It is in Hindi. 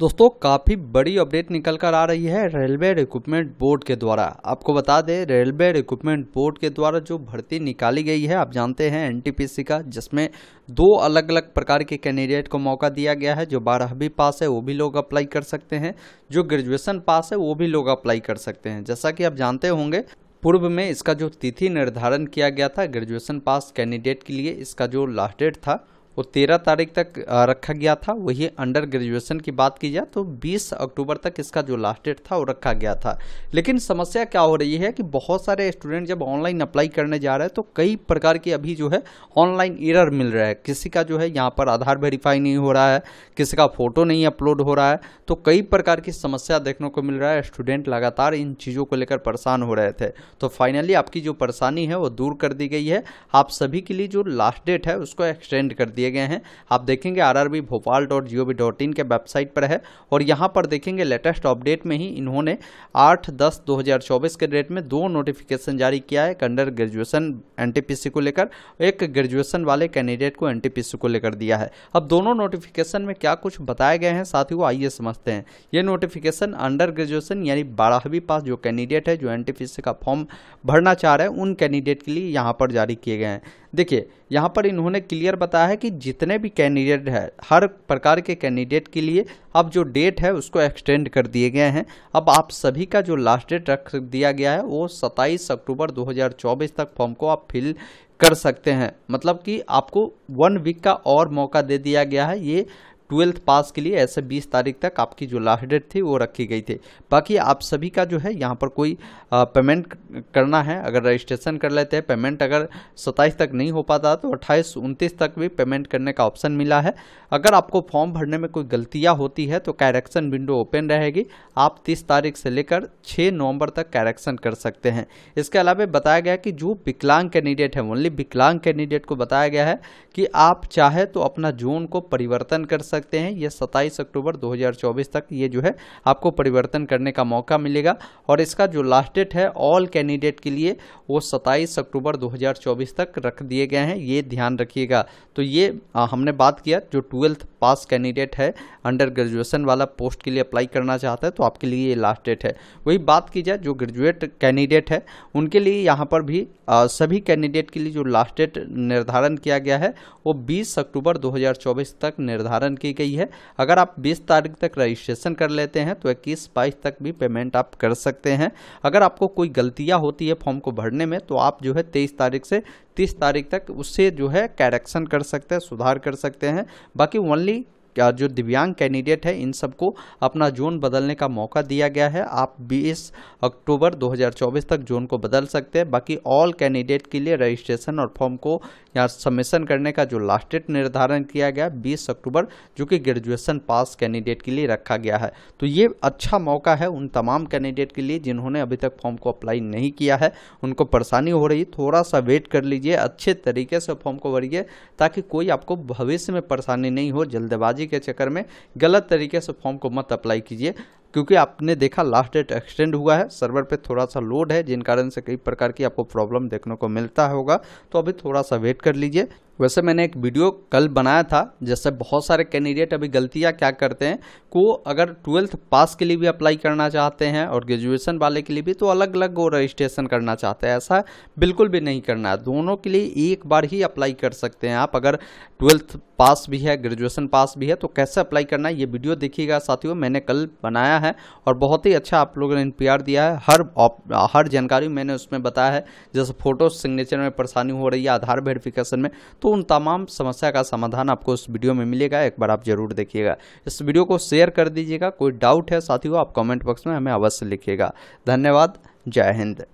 दोस्तों काफ़ी बड़ी अपडेट निकल कर आ रही है रेलवे रिक्रूटमेंट बोर्ड के द्वारा आपको बता दें रेलवे रिक्रूटमेंट बोर्ड के द्वारा जो भर्ती निकाली गई है आप जानते हैं एनटीपीसी का जिसमें दो अलग अलग प्रकार के कैंडिडेट को मौका दिया गया है जो बारहवीं पास है वो भी लोग अप्लाई कर सकते हैं जो ग्रेजुएसन पास है वो भी लोग अप्लाई कर सकते हैं जैसा कि आप जानते होंगे पूर्व में इसका जो तिथि निर्धारण किया गया था ग्रेजुएसन पास कैंडिडेट के लिए इसका जो लास्ट डेट था वो तेरह तारीख तक रखा गया था वही अंडर ग्रेजुएशन की बात की जाए तो बीस अक्टूबर तक इसका जो लास्ट डेट था वो रखा गया था लेकिन समस्या क्या हो रही है कि बहुत सारे स्टूडेंट जब ऑनलाइन अप्लाई करने जा रहे हैं तो कई प्रकार की अभी जो है ऑनलाइन एरर मिल रहा है किसी का जो है यहाँ पर आधार वेरीफाई नहीं हो रहा है किसी का फोटो नहीं अपलोड हो रहा है तो कई प्रकार की समस्या देखने को मिल रहा है स्टूडेंट लगातार इन चीज़ों को लेकर परेशान हो रहे थे तो फाइनली आपकी जो परेशानी है वो दूर कर दी गई है आप सभी के लिए जो लास्ट डेट है उसको एक्सटेंड कर दिया दिए गए हैं आप देखेंगे R R B Bhopal dot G O V dot in के वेबसाइट पर है और यहाँ पर देखेंगे लेटेस्ट अपडेट में ही इन्होंने आठ दस दो हज़ार चौबीस के डेट में दो नोटिफिकेशन जारी किया है एक under graduation N T P C को लेकर एक ग्रेजुएशन वाले कैंडिडेट को एन टी पी सी को लेकर दिया है अब दोनों नोटिफिकेशन में क्या कुछ बताए गए हैं साथ ही वो आइए समझते हैं ये नोटिफिकेशन अंडर ग्रेजुएशन यानी बारहवीं पास जो कैंडिडेट है जो एन टी पी सी का फॉर्म भरना चाह रहे हैं उन कैंडिडेट के लिए यहाँ पर जारी किए गए हैं देखिए यहाँ पर इन्होंने क्लियर बताया है कि जितने भी कैंडिडेट है हर प्रकार के कैंडिडेट के लिए अब जो डेट है उसको एक्सटेंड कर दिए गए हैं अब आप सभी का जो लास्ट डेट रख दिया गया है वो 27 अक्टूबर 2024 तक फॉर्म को आप फिल कर सकते हैं मतलब कि आपको वन वीक का और मौका दे दिया गया है ये ट्वेल्थ पास के लिए ऐसे 20 तारीख तक आपकी जो लास्ट डेट थी वो रखी गई थी बाकी आप सभी का जो है यहाँ पर कोई पेमेंट करना है अगर रजिस्ट्रेशन कर लेते हैं पेमेंट अगर 27 तक नहीं हो पाता तो 28 उनतीस तक भी पेमेंट करने का ऑप्शन मिला है अगर आपको फॉर्म भरने में कोई गलतियाँ होती है तो कैरेक्शन विंडो ओपन रहेगी आप तीस तारीख से लेकर छः नवम्बर तक कैरेक्शन कर सकते हैं इसके अलावा बताया गया कि जो विकलांग कैंडिडेट हैं ओनली विकलांग कैंडिडेट को बताया गया है कि आप चाहे तो अपना जोन को परिवर्तन कर सकते सकते हैं यह 27 अक्टूबर 2024 तक ये जो है आपको परिवर्तन करने का मौका मिलेगा और इसका जो लास्ट डेट है ऑल कैंडिडेट के लिए वो 27 अक्टूबर 2024 तक रख दिए गए हैं ये ध्यान रखिएगा तो ये आ, हमने बात किया जो ट्वेल्थ पास कैंडिडेट है अंडर ग्रेजुएशन वाला पोस्ट के लिए अप्लाई करना चाहता है तो आपके लिए ये लास्ट डेट है वही बात की जाए जो ग्रेजुएट कैंडिडेट है उनके लिए यहाँ पर भी आ, सभी कैंडिडेट के लिए जो लास्ट डेट निर्धारण किया गया है वो बीस अक्टूबर 2024 तक निर्धारण की गई है अगर आप 20 तारीख तक रजिस्ट्रेशन कर लेते हैं तो 21 बाईस तक भी पेमेंट आप कर सकते हैं अगर आपको कोई गलतियाँ होती है फॉर्म को भरने में तो आप जो है तेईस तारीख से तीस तारीख तक उससे जो है कैरेक्शन कर सकते हैं सुधार कर सकते हैं बाकी ओनली जो दिव्यांग कैंडिडेट है इन सबको अपना जोन बदलने का मौका दिया गया है आप 20 अक्टूबर 2024 तक जोन को बदल सकते हैं बाकी ऑल कैंडिडेट के लिए रजिस्ट्रेशन और फॉर्म को यहाँ सबमिशन करने का जो लास्ट डेट निर्धारण किया गया 20 अक्टूबर जो कि ग्रेजुएशन पास कैंडिडेट के लिए रखा गया है तो ये अच्छा मौका है उन तमाम कैंडिडेट के लिए जिन्होंने अभी तक फॉर्म को अप्लाई नहीं किया है उनको परेशानी हो रही थोड़ा सा वेट कर लीजिए अच्छे तरीके से फॉर्म को भरिए ताकि कोई आपको भविष्य में परेशानी नहीं हो जल्दबाजी जल्दबाजी के चक्कर में गलत तरीके से फॉर्म को मत अप्लाई कीजिए क्योंकि आपने देखा लास्ट डेट एक्सटेंड हुआ है सर्वर पे थोड़ा सा लोड है जिन कारण से कई प्रकार की आपको प्रॉब्लम देखने को मिलता होगा तो अभी थोड़ा सा वेट कर लीजिए वैसे मैंने एक वीडियो कल बनाया था जैसे बहुत सारे कैंडिडेट अभी गलतियाँ क्या करते हैं को अगर ट्वेल्थ पास के लिए भी अप्लाई करना चाहते हैं और ग्रेजुएशन वाले के लिए भी तो अलग अलग वो रजिस्ट्रेशन करना चाहते हैं ऐसा बिल्कुल भी नहीं करना है दोनों के लिए एक बार ही अप्लाई कर सकते हैं आप अगर ट्वेल्थ पास भी है ग्रेजुएशन पास भी है तो कैसे अप्लाई करना है ये वीडियो देखिएगा साथियों मैंने कल बनाया है और बहुत ही अच्छा आप लोगों ने एनपीआर दिया है हर हर जानकारी मैंने उसमें बताया है जैसे फोटो सिग्नेचर में परेशानी हो रही है आधार वेरिफिकेशन में तो दोस्तों उन तमाम समस्या का समाधान आपको इस वीडियो में मिलेगा एक बार आप जरूर देखिएगा इस वीडियो को शेयर कर दीजिएगा कोई डाउट है साथियों आप कमेंट बॉक्स में हमें अवश्य लिखिएगा धन्यवाद जय हिंद